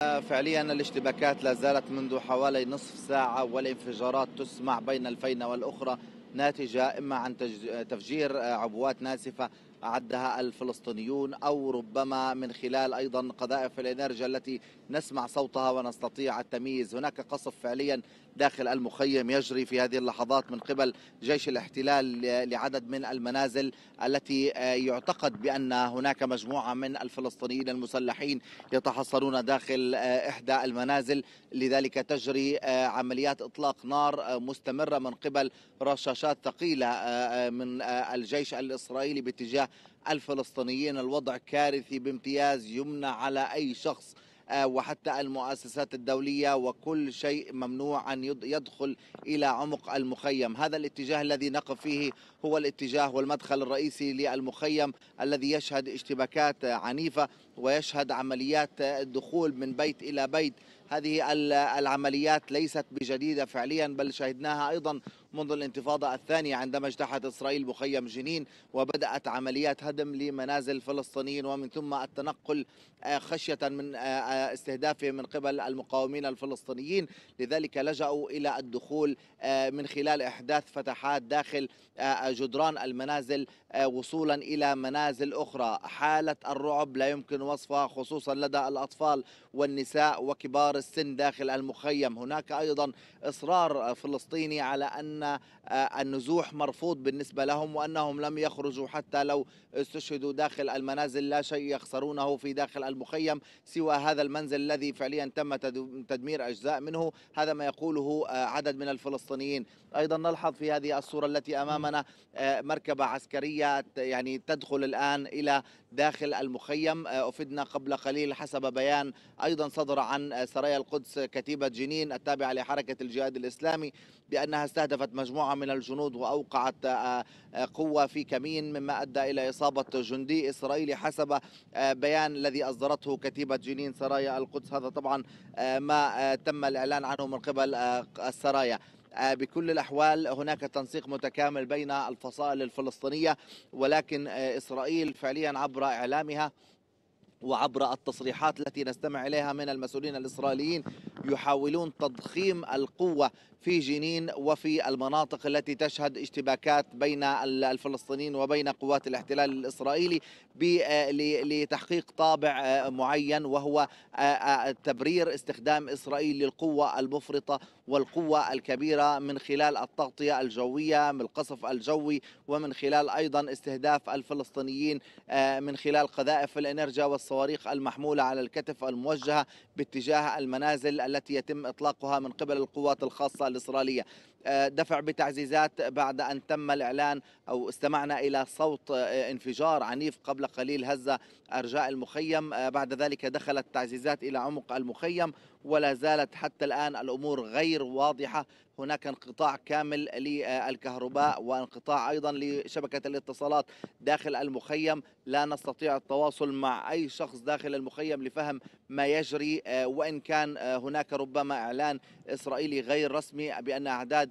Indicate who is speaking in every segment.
Speaker 1: فعليا الاشتباكات لا زالت منذ حوالي نصف ساعة والانفجارات تسمع بين الفينة والأخرى ناتجة إما عن تفجير عبوات ناسفة أعدها الفلسطينيون أو ربما من خلال أيضا قذائف الإنرجة التي نسمع صوتها ونستطيع التمييز هناك قصف فعليا داخل المخيم يجري في هذه اللحظات من قبل جيش الاحتلال لعدد من المنازل التي آه، يعتقد بأن هناك مجموعة من الفلسطينيين المسلحين يتحصنون داخل آه، إحدى المنازل لذلك تجري آه، عمليات إطلاق نار مستمرة من قبل رشاشات ثقيلة من الجيش الإسرائيلي باتجاه الفلسطينيين الوضع كارثي بامتياز يمنع على أي شخص آه، وحتى المؤسسات الدولية وكل شيء ممنوع أن يدخل إلى عمق المخيم هذا الاتجاه الذي نقف فيه هو الاتجاه والمدخل الرئيسي للمخيم الذي يشهد اشتباكات عنيفة ويشهد عمليات الدخول من بيت إلى بيت هذه العمليات ليست بجديدة فعليا بل شهدناها أيضا منذ الانتفاضة الثانية عندما اجتاحت إسرائيل مخيم جنين وبدأت عمليات هدم لمنازل فلسطينيين ومن ثم التنقل آه، خشية من آه، آه، استهدافهم من قبل المقاومين الفلسطينيين لذلك لجأوا إلى الدخول من خلال إحداث فتحات داخل جدران المنازل وصولا إلى منازل أخرى حالة الرعب لا يمكن وصفه خصوصا لدى الأطفال والنساء وكبار السن داخل المخيم هناك أيضا إصرار فلسطيني على أن آه، النزوح مرفوض بالنسبة لهم وأنهم لم يخرجوا حتى لو استشهدوا داخل المنازل لا شيء يخسرونه في داخل المخيم سوى هذا المنزل الذي فعليا تم تدمير أجزاء منه هذا ما يقوله آه، عدد من الفلسطينيين أيضا نلحظ في هذه الصورة التي أمامنا آه، مركبة عسكرية يعني تدخل الآن إلى داخل المخيم وافدنا قبل قليل حسب بيان أيضا صدر عن سرايا القدس كتيبة جنين التابعة لحركة الجهاد الإسلامي بأنها استهدفت مجموعة من الجنود وأوقعت آه، آه، قوة في كمين مما أدى إلى إصابة جندي إسرائيلي حسب آه، بيان الذي أصدرته كتيبة جنين سرايا القدس هذا طبعا ما تم الإعلان عنه من قبل السرايا بكل الأحوال هناك تنسيق متكامل بين الفصائل الفلسطينية ولكن إسرائيل فعليا عبر إعلامها وعبر التصريحات التي نستمع إليها من المسؤولين الإسرائيليين يحاولون تضخيم القوة في جنين وفي المناطق التي تشهد اشتباكات بين الفلسطينيين وبين قوات الاحتلال الإسرائيلي آه، لتحقيق طابع آه، معين وهو آه، تبرير استخدام إسرائيل للقوة المفرطة والقوة الكبيرة من خلال التغطية الجوية من القصف الجوي ومن خلال أيضا استهداف الفلسطينيين آه، من خلال قذائف الإنرجا والصواريخ المحمولة على الكتف الموجهة باتجاه المنازل التي يتم إطلاقها من قبل القوات الخاصة الإسرائيلية آه، دفع بتعزيزات بعد أن تم الإعلان أو استمعنا إلى صوت آه، انفجار عنيف قبل قليل هز أرجاء المخيم آه، بعد ذلك دخلت التعزيزات إلى عمق المخيم ولا زالت حتى الآن الأمور غير واضحة هناك انقطاع كامل للكهرباء وانقطاع أيضا لشبكة الاتصالات داخل المخيم لا نستطيع التواصل مع أي شخص داخل المخيم لفهم ما يجري وإن كان هناك ربما إعلان إسرائيلي غير رسمي بأن أعداد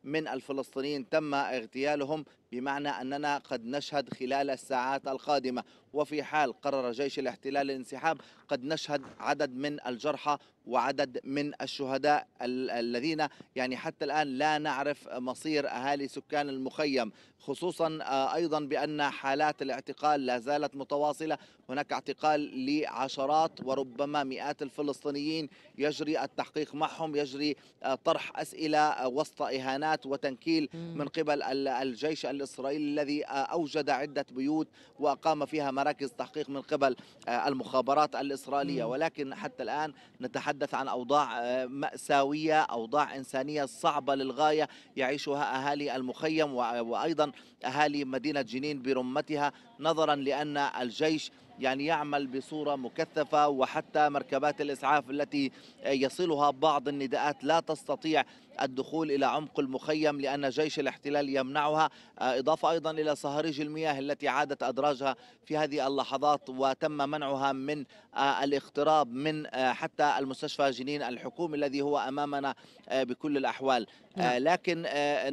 Speaker 1: من الفلسطينيين تم اغتيالهم بمعنى أننا قد نشهد خلال الساعات القادمة وفي حال قرر جيش الاحتلال الانسحاب قد نشهد عدد من الجرحى وعدد من الشهداء الذين يعني حتى الآن لا نعرف مصير أهالي سكان المخيم خصوصا آه، أيضا بأن حالات الاعتقال لا زالت متواصلة هناك اعتقال لعشرات وربما مئات الفلسطينيين يجري التحقيق معهم يجري آه، طرح أسئلة آه، وسط إهانات مدافعات وتنكيل من قبل الجيش الإسرائيلي الذي آه، أوجد عدة بيوت وأقام فيها مراكز تحقيق من قبل آه، المخابرات الإسرائيلية ولكن حتى الآن نتحدث عن أوضاع آه، مأساوية أوضاع إنسانية صعبة للغاية يعيشها أهالي المخيم وأيضا أهالي مدينة جنين برمتها نظرا لأن الجيش يعني يعمل بصورة مكثفة وحتى مركبات الإسعاف التي يصلها بعض النداءات لا تستطيع الدخول إلى عمق المخيم لأن جيش الاحتلال يمنعها آه، إضافة أيضا إلى صهاريج المياه التي عادت أدراجها في هذه اللحظات وتم منعها من آه، الاقتراب من آه، حتى المستشفى جنين الحكومي الذي هو أمامنا بكل الأحوال نعم. لكن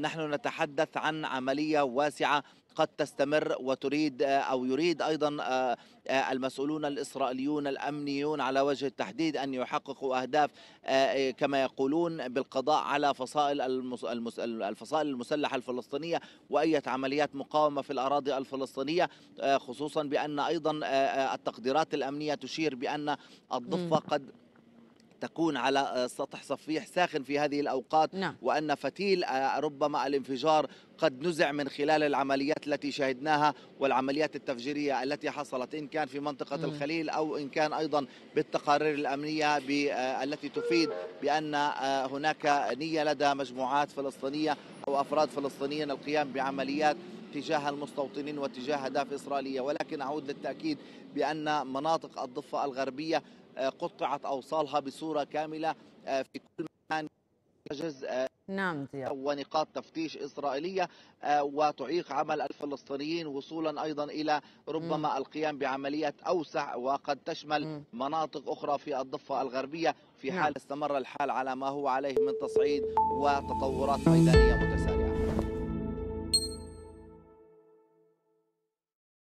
Speaker 1: نحن نتحدث عن عملية واسعة قد تستمر وتريد آه، أو يريد أيضا آه، آه، المسؤولون الإسرائيليون الأمنيون على وجه التحديد أن يحققوا أهداف كما يقولون بالقضاء على فصائل الفصائل المسلحة الفلسطينية وأية عمليات مقاومة في الأراضي الفلسطينية خصوصا بأن أيضا التقديرات الأمنية تشير بأن الضفة قد تكون على آه، سطح صفيح ساخن في هذه الأوقات نعم. وأن فتيل آه، ربما الانفجار قد نزع من خلال العمليات التي شهدناها والعمليات التفجيرية التي حصلت إن كان في منطقة مم. الخليل أو إن كان أيضا بالتقارير الأمنية آه، التي تفيد بأن هناك نية لدى مجموعات فلسطينية أو أفراد فلسطينيين القيام بعمليات تجاه المستوطنين وتجاه اهداف اسرائيليه ولكن اعود للتاكيد بان مناطق الضفه الغربيه آه، قطعت أوصالها بصورة كاملة آه، في كل مكان جزء آه، نعم ونقاط تفتيش إسرائيلية وتعيق عمل الفلسطينيين وصولا أيضا إلى ربما القيام بعملية أوسع وقد تشمل مناطق أخرى في الضفة الغربية في نعم. حال استمر الحال على ما هو عليه من تصعيد وتطورات ميدانية متسارعة